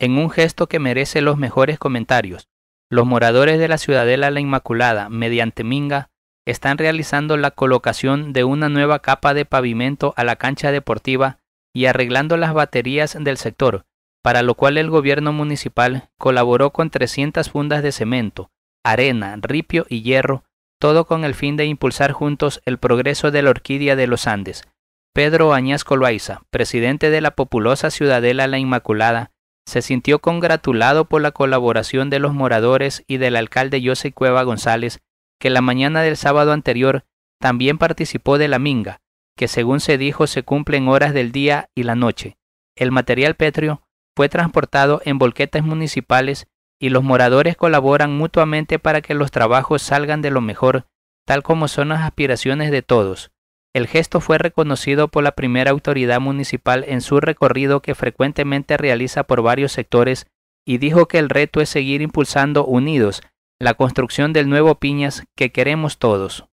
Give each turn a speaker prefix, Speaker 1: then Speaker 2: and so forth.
Speaker 1: en un gesto que merece los mejores comentarios, los moradores de la Ciudadela La Inmaculada, mediante Minga, están realizando la colocación de una nueva capa de pavimento a la cancha deportiva y arreglando las baterías del sector, para lo cual el gobierno municipal colaboró con 300 fundas de cemento, arena, ripio y hierro, todo con el fin de impulsar juntos el progreso de la orquídea de los Andes. Pedro Añasco Loaiza, presidente de la populosa Ciudadela La Inmaculada, se sintió congratulado por la colaboración de los moradores y del alcalde José Cueva González, que la mañana del sábado anterior también participó de la minga, que según se dijo se cumple en horas del día y la noche. El material pétreo fue transportado en volquetas municipales y los moradores colaboran mutuamente para que los trabajos salgan de lo mejor, tal como son las aspiraciones de todos. El gesto fue reconocido por la primera autoridad municipal en su recorrido que frecuentemente realiza por varios sectores y dijo que el reto es seguir impulsando unidos la construcción del nuevo Piñas que queremos todos.